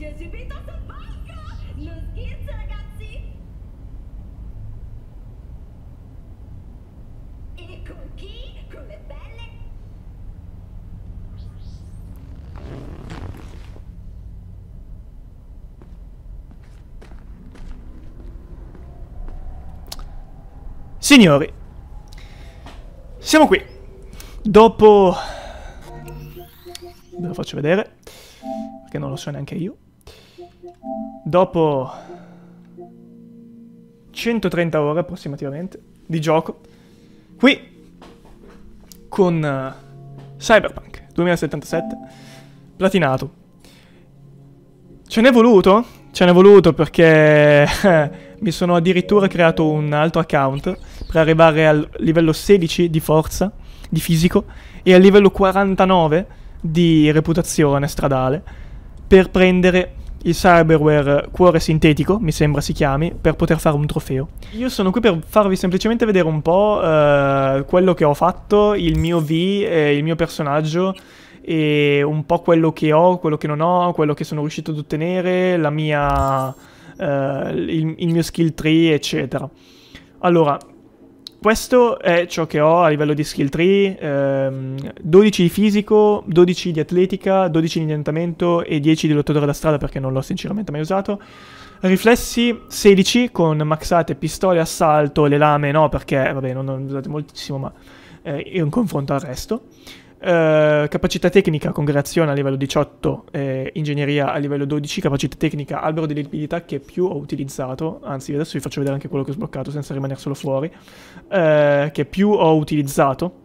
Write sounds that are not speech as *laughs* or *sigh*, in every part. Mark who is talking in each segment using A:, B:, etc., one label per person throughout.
A: Giacimito sul palco! Non scherzo, ragazzi! E con chi? Con le belle Signori, siamo qui. Dopo... Ve lo faccio vedere, perché non lo so neanche io. Dopo 130 ore approssimativamente di gioco, qui con eh, Cyberpunk 2077 platinato. Ce n'è voluto? Ce n'è voluto perché eh, mi sono addirittura creato un altro account per arrivare al livello 16 di forza, di fisico, e al livello 49 di reputazione stradale per prendere il cyberware eh, cuore sintetico, mi sembra si chiami, per poter fare un trofeo. Io sono qui per farvi semplicemente vedere un po' eh, quello che ho fatto, il mio V, eh, il mio personaggio e un po' quello che ho, quello che non ho, quello che sono riuscito ad ottenere, la mia, eh, il, il mio skill tree, eccetera. Allora, questo è ciò che ho a livello di skill tree, ehm, 12 di fisico, 12 di atletica, 12 di orientamento e 10 di lottatore da strada perché non l'ho sinceramente mai usato. Riflessi 16 con maxate pistole, assalto, le lame no perché vabbè non, non usate moltissimo ma eh, in confronto al resto. Eh, capacità tecnica, congregazione a livello 18, eh, ingegneria a livello 12, capacità tecnica, albero di liquidità che più ho utilizzato, anzi adesso vi faccio vedere anche quello che ho sbloccato senza rimanere solo fuori, eh, che più ho utilizzato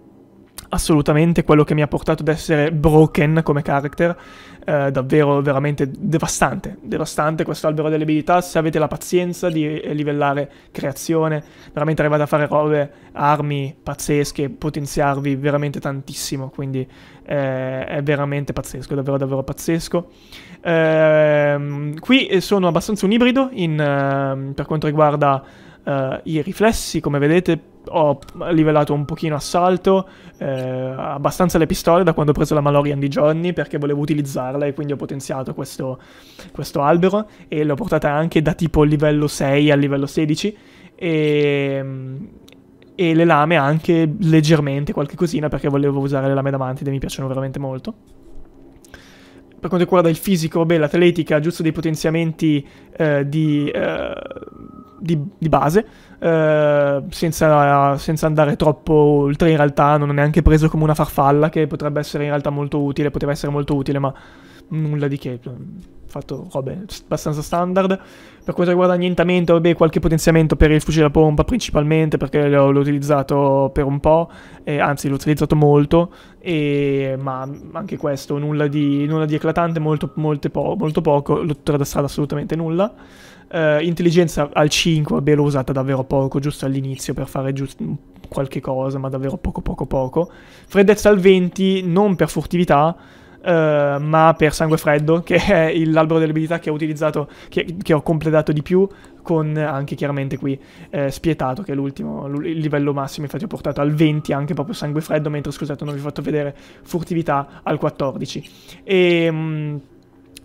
A: assolutamente quello che mi ha portato ad essere broken come character, eh, davvero veramente devastante, devastante questo albero delle abilità, se avete la pazienza di livellare creazione, veramente arrivate a fare robe, armi pazzesche, potenziarvi veramente tantissimo, quindi eh, è veramente pazzesco, davvero davvero pazzesco. Eh, qui sono abbastanza un ibrido in, ehm, per quanto riguarda Uh, I riflessi, come vedete, ho livellato un pochino a salto, eh, abbastanza le pistole da quando ho preso la Malorian di Johnny perché volevo utilizzarla e quindi ho potenziato questo, questo albero e l'ho portata anche da tipo livello 6 al livello 16 e, e le lame anche leggermente, qualche cosina perché volevo usare le lame davanti mantide, mi piacciono veramente molto per quanto riguarda il fisico, beh, l'atletica ha giusto dei potenziamenti eh, di, eh, di, di, base, eh, senza, senza, andare troppo oltre in realtà, non ho neanche preso come una farfalla che potrebbe essere in realtà molto utile, poteva essere molto utile, ma nulla di che fatto robe abbastanza standard. Per quanto riguarda l'annientamento, vabbè, qualche potenziamento per il fucile a pompa principalmente, perché l'ho, utilizzato per un po', e, anzi l'ho utilizzato molto, e, ma anche questo, nulla di, nulla di eclatante, molto, po molto poco, lottura da strada assolutamente nulla. Eh, intelligenza al 5, vabbè, l'ho usata davvero poco, giusto all'inizio per fare giusto qualche cosa, ma davvero poco poco poco. Freddezza al 20, non per furtività, eh, ma per Sangue Freddo, *laughs* che è l'albero delle abilità che ho utilizzato, che, che, ho completato di più, con anche chiaramente qui eh, Spietato, che è l'ultimo, il livello massimo, infatti ho portato al 20 anche proprio Sangue Freddo, mentre scusate non vi ho fatto vedere Furtività al 14. E... Mh,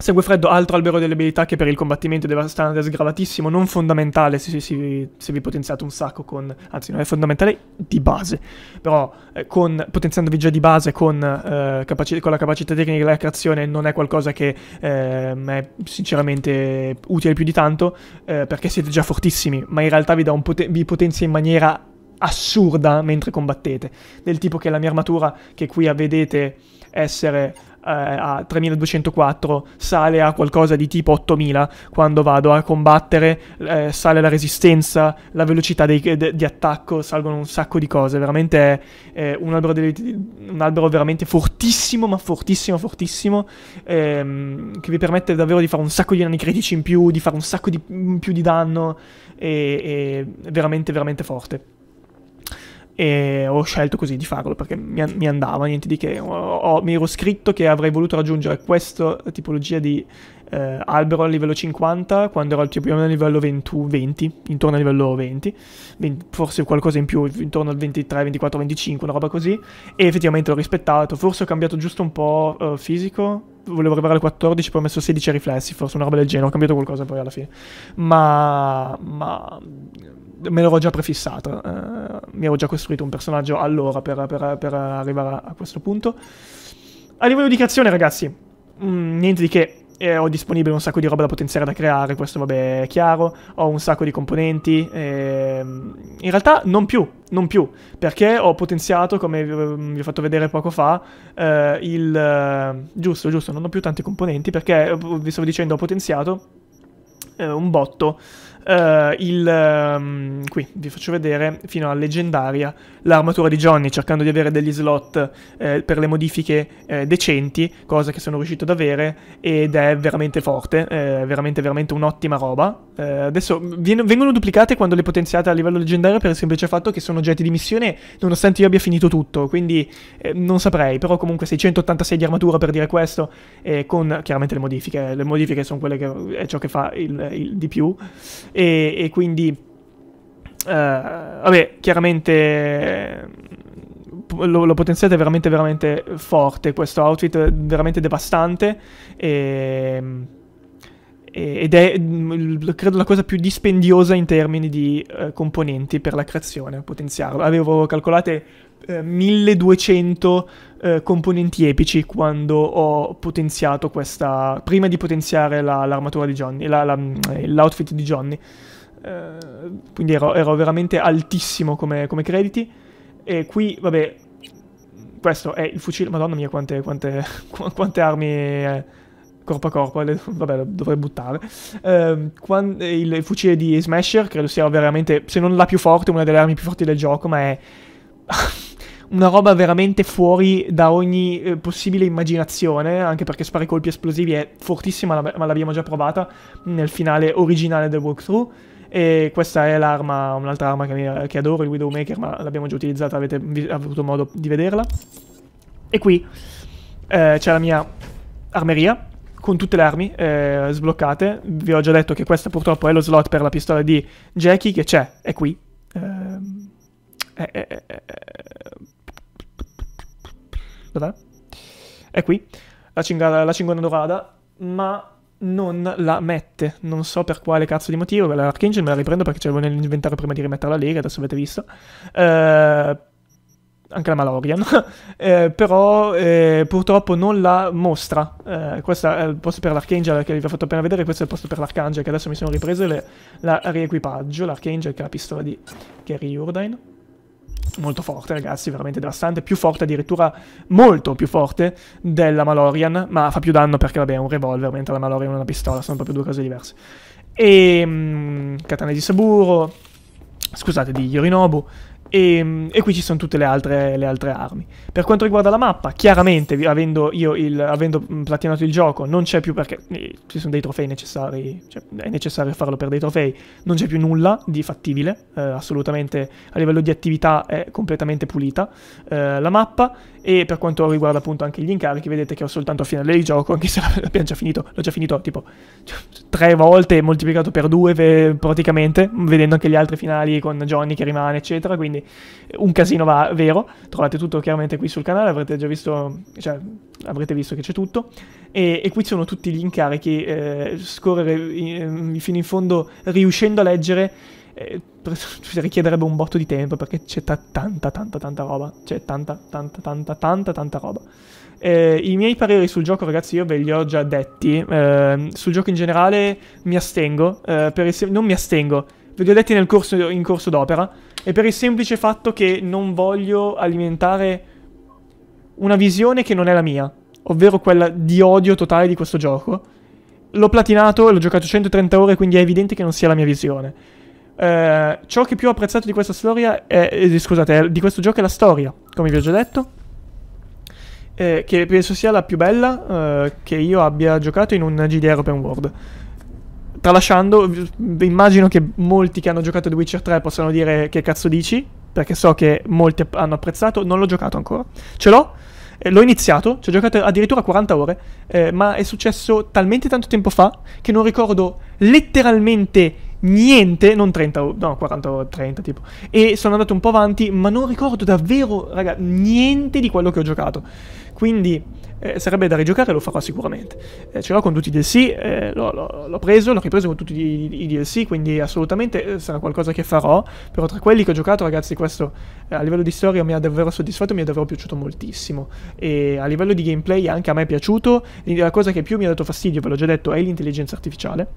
A: Segue freddo, altro albero delle abilità che per il combattimento è devastante e sgravatissimo, non fondamentale se, se, se, vi potenziate un sacco con... anzi non è fondamentale di base, però eh, con, potenziandovi già di base con, eh, con, la capacità tecnica della creazione non è qualcosa che eh, è sinceramente utile più di tanto, eh, perché siete già fortissimi, ma in realtà vi, poten vi potenzia in maniera assurda mentre combattete, del tipo che la mia armatura che qui vedete essere eh, a 3204 sale a qualcosa di tipo 8000 quando vado a combattere eh, sale la resistenza la velocità dei, de, di attacco salgono un sacco di cose veramente è, è un, albero delle, un, albero veramente fortissimo ma fortissimo fortissimo ehm, che vi permette davvero di fare un sacco di danni critici in più di fare un sacco di, in più di danno e, e veramente veramente forte e ho scelto così di farlo perché mi, mi andava, niente di che. Ho, ho, mi ero scritto che avrei voluto raggiungere questa tipologia di eh, albero a livello 50 quando ero più o meno a livello 20, 20 intorno al livello 20, 20, forse qualcosa in più, intorno al 23, 24, 25, una roba così, e effettivamente l'ho rispettato. Forse ho cambiato giusto un po' eh, fisico, volevo arrivare al 14, poi ho messo 16 riflessi, forse una roba del genere, ho cambiato qualcosa poi alla fine. Ma... ma me l'ero già prefissato. eh, mi ero già costruito un personaggio allora per, per, per arrivare a questo punto. A livello di creazione, ragazzi, mh, mm, niente di che. Eh, ho disponibile un sacco di roba da potenziare da creare, questo vabbè è chiaro, ho un sacco di componenti, ehm, in realtà non più, non più, perché ho potenziato, come vi ho fatto vedere poco fa, eh, il... Eh, giusto, giusto, non ho più tanti componenti, perché eh, vi stavo dicendo ho potenziato eh, un botto uh, il... Um, qui vi faccio vedere fino alla leggendaria l'armatura di Johnny, cercando di avere degli slot eh, per le modifiche eh, decenti, cosa che sono riuscito ad avere, ed è veramente forte, eh, è veramente veramente un'ottima roba. Eh, adesso vengono duplicate quando le potenziate a livello leggendario per il semplice fatto che sono oggetti di missione, nonostante io abbia finito tutto, quindi eh, non saprei, però comunque 686 di armatura per dire questo, con chiaramente le modifiche, le modifiche sono quelle che è ciò che fa il, il di più e, e quindi uh, vabbè chiaramente lo, lo, potenziate veramente veramente forte questo outfit veramente devastante ehm, e, ed è mm, credo la cosa più dispendiosa in termini di uh, componenti per la creazione potenziarlo avevo calcolate 1200 eh, eh, componenti epici quando ho potenziato questa... prima di potenziare la, l'armatura di Johnny, la, la, mm, l'outfit di Johnny. Eh, quindi ero, ero, veramente altissimo come, come crediti. E qui, vabbè, questo è il fucile. Madonna mia, quante, quante, *laughs* quante armi eh, corpo a corpo. Le, vabbè, lo dovrei buttare. Eh, quando, il, fucile di Smasher credo sia veramente, se non la più forte, una delle armi più forti del gioco, ma è *laughs* una roba veramente fuori da ogni eh, possibile immaginazione, anche perché i colpi esplosivi è fortissima, ma l'abbiamo già provata nel finale originale del walkthrough. E questa è l'arma, un'altra arma che, mi, che adoro, il Widowmaker, ma l'abbiamo già utilizzata, avete avuto modo di vederla. E qui eh, c'è la mia armeria, con tutte le armi eh, sbloccate. Vi ho già detto che questa purtroppo è lo slot per la pistola di Jackie, che c'è, è qui. Eh, è, è, è, Dov'è? È qui. La cinghiera, la cinghiera dorata, ma non la mette. Non so per quale cazzo di motivo. L'Archangel me la riprendo perché ce l'avevo nell'inventario prima di rimetterla lì, che adesso avete visto. Eh, anche la Malorian. *laughs* eh, però eh, purtroppo non la mostra. Eh, questo è il posto per l'Archangel che vi ho fatto appena vedere. Questo è il posto per l'Archangel che adesso mi sono ripreso e la riequipaggio. L'Archangel che è la pistola di Kerry Urdine molto forte, ragazzi, veramente devastante, più forte addirittura, molto più forte della Malorian, ma fa più danno perché, vabbè, è un revolver, mentre la Malorian è una pistola, sono proprio due cose diverse. E ehm, mh, Katana di Saburo, scusate, di Yorinobu, e, ehm, e, qui ci sono tutte le altre, le altre, armi. Per quanto riguarda la mappa, chiaramente avendo, il, avendo platinato il gioco, non c'è più perché eh, ci sono dei trofei necessari, cioè, è necessario farlo per dei trofei, non c'è più nulla di fattibile, eh, assolutamente a livello di attività è completamente pulita eh, la mappa e per quanto riguarda appunto anche gli incarichi, vedete che ho soltanto a finale di gioco, *laughs* anche se l'abbiamo già finito, l'ho già finito tipo *laughs* tre volte moltiplicato per due praticamente, vedendo anche gli altri finali con Johnny che rimane eccetera, quindi quindi un casino va vero. Trovate tutto chiaramente qui sul canale, avrete già visto, cioè, avrete visto che c'è tutto. E, e, qui sono tutti gli incarichi, eh, scorrere in, fino in fondo riuscendo a leggere eh, *laughs* richiederebbe un botto di tempo perché c'è ta tanta tanta tanta roba, c'è tanta tanta tanta tanta tanta roba. Eh, I miei pareri sul gioco, ragazzi, io ve li ho già detti. Eh, sul gioco in generale mi astengo. Eh, non mi astengo. Ve li ho detti corso, in corso d'opera. E per il semplice fatto che non voglio alimentare una visione che non è la mia. Ovvero quella di odio totale di questo gioco. L'ho platinato, e l'ho giocato 130 ore, quindi è evidente che non sia la mia visione. Eh, ciò che più ho apprezzato di questa storia è, eh, scusate, di questo gioco è la storia, come vi ho già detto. Eh, che penso sia la più bella eh, che io abbia giocato in un GDR open world tralasciando, immagino che molti che hanno giocato The Witcher 3 possano dire che cazzo dici, perché so che molti hanno apprezzato, non l'ho giocato ancora. Ce l'ho, eh, l'ho iniziato, ci ho giocato addirittura 40 ore, eh, ma è successo talmente tanto tempo fa che non ricordo letteralmente niente niente, non 30 no 40 euro, 30 tipo, e sono andato un po' avanti, ma non ricordo davvero, raga, niente di quello che ho giocato, quindi eh, sarebbe da rigiocare, lo farò sicuramente, eh, ce l'ho con tutti i DLC, eh, l'ho, preso, l'ho ripreso con tutti i, i, DLC, quindi assolutamente eh, sarà qualcosa che farò, però tra quelli che ho giocato, ragazzi, questo eh, a livello di storia mi ha davvero soddisfatto, mi è davvero piaciuto moltissimo, e a livello di gameplay anche a me è piaciuto, la cosa che più mi ha dato fastidio, ve l'ho già detto, è l'intelligenza artificiale,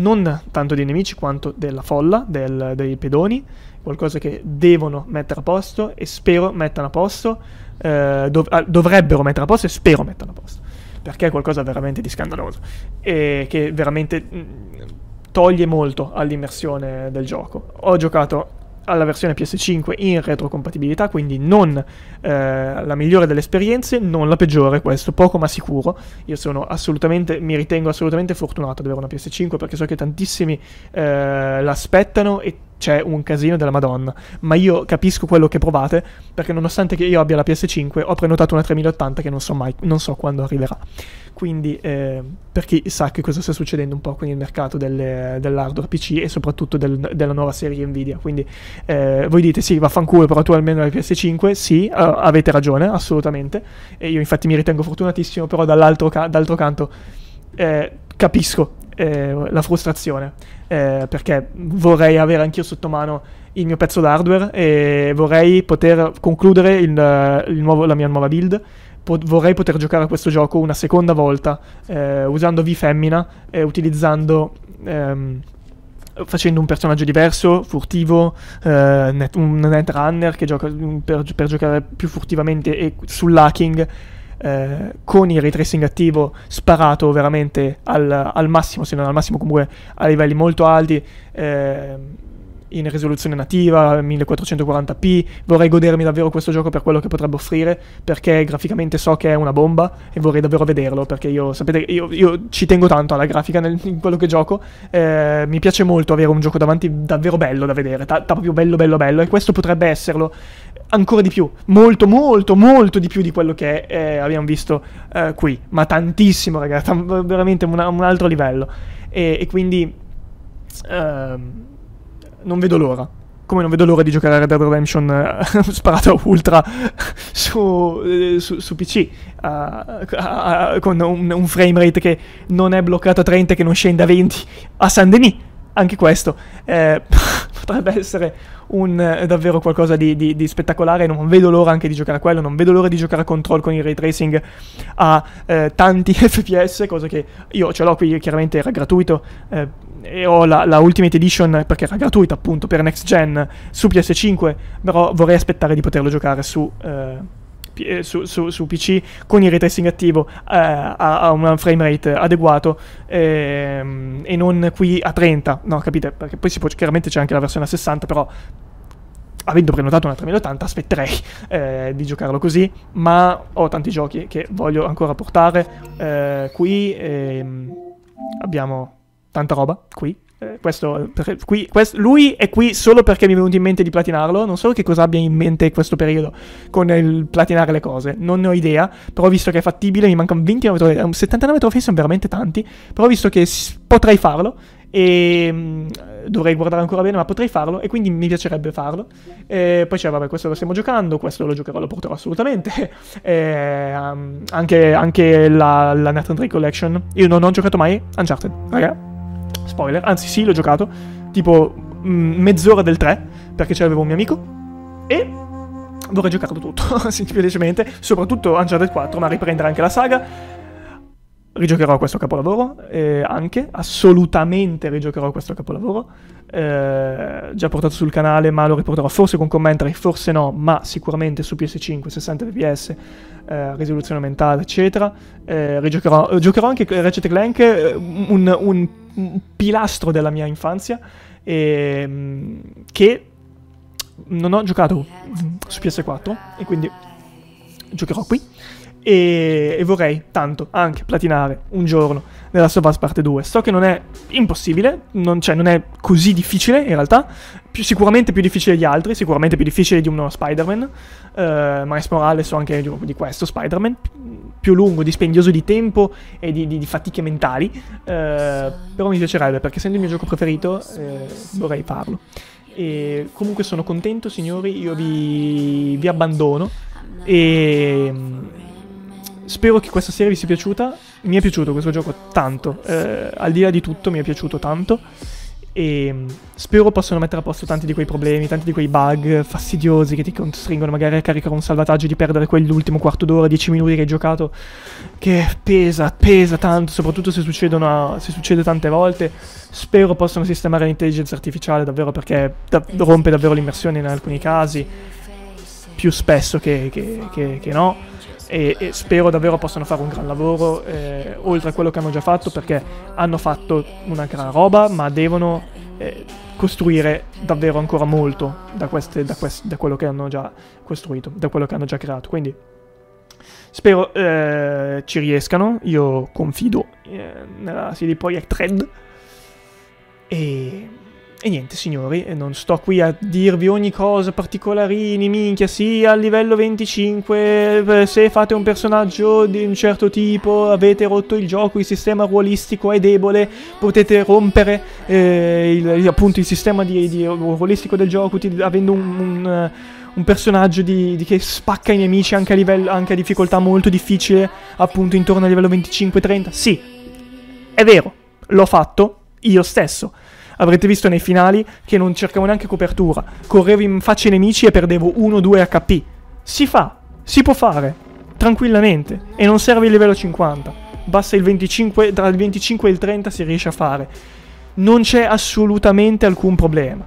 A: non tanto dei nemici quanto della folla, del, dei pedoni, qualcosa che devono mettere a posto e spero mettano a posto, eh, dov- ah, dovrebbero mettere a posto e spero mettano a posto, perché è qualcosa veramente di scandaloso e che veramente mm, toglie molto all'immersione del gioco. Ho giocato alla versione PS5 in retrocompatibilità, quindi non eh, la migliore delle esperienze, non la peggiore, questo poco ma sicuro. Io sono assolutamente, mi ritengo assolutamente fortunato ad avere una PS5 perché so che tantissimi eh, l'aspettano e c'è un casino della Madonna. Ma io capisco quello che provate, perché nonostante che io abbia la PS5, ho prenotato una 3080 che non so mai, non so quando arriverà. Quindi, eh, per chi sa che cosa sta succedendo un po' con il mercato delle, dell'hardware PC e soprattutto del, della nuova serie Nvidia. Quindi, eh, voi dite sì, vaffanculo, però tu almeno hai la PS5. Sì, uh, avete ragione, assolutamente. E io, infatti, mi ritengo fortunatissimo, però, dall'altro, ca- dall'altro canto. Eh, capisco eh, la frustrazione, eh, perché vorrei avere anch'io sotto mano il mio pezzo d'hardware e vorrei poter concludere il, eh, il nuovo, la mia nuova build vorrei poter giocare a questo gioco una seconda volta eh, usando V-Femmina e eh, utilizzando. Ehm, facendo un personaggio diverso, furtivo, eh, net, un netrunner che gioca per, per giocare più furtivamente e sull'hacking eh, con il ray tracing attivo sparato veramente al, al, massimo, se non al massimo comunque a livelli molto alti, eh, in risoluzione nativa, 1440p, vorrei godermi davvero questo gioco per quello che potrebbe offrire, perché graficamente so che è una bomba e vorrei davvero vederlo, perché io, sapete, io, io ci tengo tanto alla grafica nel, in quello che gioco, eh, mi piace molto avere un gioco davanti davvero bello da vedere, ta, ta proprio bello bello bello, e questo potrebbe esserlo ancora di più, molto molto molto di più di quello che eh, abbiamo visto eh, qui, ma tantissimo ragazzi, *laughs* veramente un, un altro livello, e, e quindi... Ehm, non vedo l'ora. Come non vedo l'ora di giocare a Red Dead Redemption eh, *laughs* sparato ultra *laughs* eh, su, su, su PC, eh, con un, un frame rate che non è bloccato a 30 e che non scende a 20 a Saint Denis. Anche questo eh, *laughs* potrebbe essere un, eh, davvero qualcosa di, di, di, spettacolare. Non vedo l'ora anche di giocare a quello. Non vedo l'ora di giocare a Control con il ray tracing a eh, tanti FPS, cosa che io ce l'ho qui. Chiaramente era gratuito. Eh, e ho la, la, Ultimate Edition perché era gratuita appunto per next gen su PS5, però vorrei aspettare di poterlo giocare su, eh, eh su, su, su PC con il retracing attivo eh, a, a un frame rate adeguato ehm, e non qui a 30, no capite? Perché poi può, chiaramente c'è anche la versione a 60, però avendo prenotato una 3080 aspetterei eh, di giocarlo così, ma ho tanti giochi che voglio ancora portare eh, qui. Ehm, abbiamo tanta roba qui. Eh, questo, qui quest, lui è qui solo perché mi è venuto in mente di platinarlo. Non so che cosa abbia in mente questo periodo con il platinare le cose, non ne ho idea. Però visto che è fattibile, mi mancano 20 metro, 79 trofei sono veramente tanti. Però visto che potrei farlo, e ehm, dovrei guardare ancora bene, ma potrei farlo e quindi mi piacerebbe farlo. E eh, poi c'è, vabbè, questo lo stiamo giocando, questo lo giocherò, lo porterò assolutamente. *laughs* E, eh, um, anche, anche la, la Nathan Drake Collection. Io non ho giocato mai Uncharted, raga, spoiler, anzi sì, l'ho giocato, tipo mh, mm, mezz'ora del 3, perché ce l'avevo un mio amico, e vorrei giocarlo tutto, *laughs* semplicemente, soprattutto Uncharted 4, ma riprendere anche la saga, rigiocherò questo capolavoro, eh, anche, assolutamente rigiocherò questo capolavoro, eh, già portato sul canale ma lo riporterò forse con commentary, forse no, ma sicuramente su PS5, 60 fps, eh, risoluzione mentale, eccetera. Eh, rigiocherò, eh, giocherò anche eh, Ratchet Clank, un, un, un pilastro della mia infanzia, ehm, che non ho giocato mm, su PS4 e quindi giocherò qui e, e, vorrei tanto anche platinare un giorno nella Sovas parte 2. So che non è impossibile, non, cioè non è così difficile in realtà, più, sicuramente più difficile di altri, sicuramente più difficile di uno Spider-Man, eh, Miles Morales so anche di, di questo Spider-Man, più lungo, dispendioso di tempo e di, di, di fatiche mentali, eh, però mi piacerebbe perché essendo il mio gioco preferito eh, vorrei farlo. E comunque sono contento signori, io vi, vi abbandono e Spero che questa serie vi sia piaciuta. Mi è piaciuto questo gioco tanto. Eh, al di là di tutto, mi è piaciuto tanto. E mm, spero possano mettere a posto tanti di quei problemi, tanti di quei bug fastidiosi che ti costringono magari a caricare un salvataggio e di perdere quell'ultimo quarto d'ora, dieci minuti che hai giocato, che pesa, pesa tanto, soprattutto se, succedono, se succede tante volte. Spero possano sistemare l'intelligenza artificiale davvero perché da rompe davvero l'immersione in alcuni casi, più spesso che, che, che, che no e, e spero davvero possano fare un gran lavoro eh, oltre a quello che hanno già fatto perché hanno fatto una gran roba ma devono eh, costruire davvero ancora molto da, queste, da, quest- da quello che hanno già costruito, da quello che hanno già creato. Quindi Spero eh, ci riescano, io confido eh, nella CD Projekt Red e e niente signori, eh, non sto qui a dirvi ogni cosa, particolarini, minchia, sì, a livello 25, eh, se fate un personaggio di un certo tipo, avete rotto il gioco, il sistema ruolistico è debole, potete rompere eh, il, appunto il sistema di, di ruolistico del gioco avendo un, un, eh, un personaggio di, di che spacca i nemici anche a, livello, anche a difficoltà molto difficile, appunto intorno al livello 25-30. Sì, è vero, l'ho fatto io stesso avrete visto nei finali che non cercavo neanche copertura, correvo in faccia ai nemici e perdevo 1-2 HP. Si fa, si può fare, tranquillamente, e non serve il livello 50. Basta il 25, tra il 25 e il 30 si riesce a fare. Non c'è assolutamente alcun problema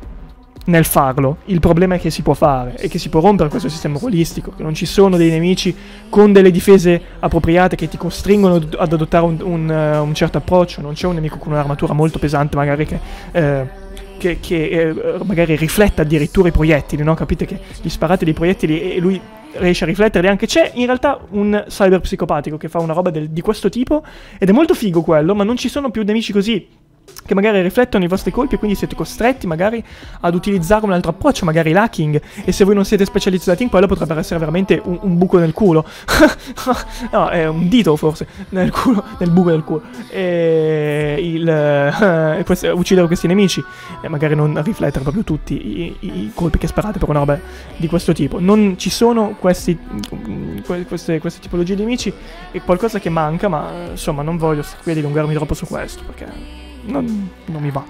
A: nel farlo. Il problema è che si può fare e che si può rompere questo sistema holistico, che non ci sono dei nemici con delle difese appropriate che ti costringono ad adottare un, un, eh, un certo approccio, non c'è un nemico con un'armatura molto pesante magari che... Eh, che, che eh, magari rifletta addirittura i proiettili, no? Capite che gli sparate dei proiettili e lui riesce a rifletterli anche. C'è in realtà un cyber psicopatico che fa una roba del, di questo tipo ed è molto figo quello, ma non ci sono più nemici così che magari riflettono i vostri colpi e quindi siete costretti magari ad utilizzare un altro approccio, magari l'hacking, e se voi non siete specializzati in quello potrebbe essere veramente un, un buco nel culo. *laughs* no, è un dito forse, nel culo, nel buco del culo. E, il, uh, eh, questo, uccidere questi nemici e magari non riflettere proprio tutti i, i colpi che sparate per una roba di questo tipo. Non ci sono questi, mm, queste, queste tipologie di nemici, è qualcosa che manca, ma insomma non voglio stare qui a dilungarmi troppo su questo perché non, mm. non mi va.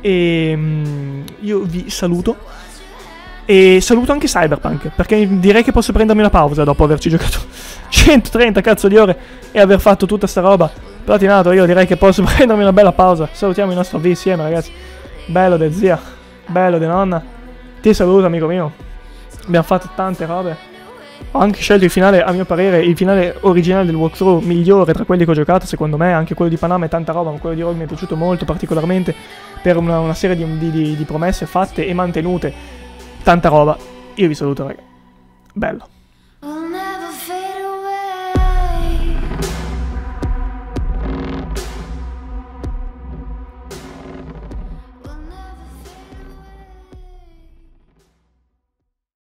A: E ehm, io vi saluto. E saluto anche Cyberpunk, perché direi che posso prendermi una pausa dopo averci giocato 130 *laughs* cazzo di ore e aver fatto tutta sta roba platinato. Io direi che posso *laughs* prendermi una bella pausa. Salutiamo il nostro V insieme, ragazzi. Bello de zia, bello de nonna. Ti saluto, amico mio. Abbiamo fatto tante robe. Ho anche scelto il finale, a mio parere, il finale originale del walkthrough migliore tra quelli che ho giocato, secondo me, anche quello di Panama è tanta roba, ma quello di Rogue mi è piaciuto molto particolarmente per una, una serie di, di, di promesse fatte e mantenute. Tanta roba. Io vi saluto, ragazzi. Bello.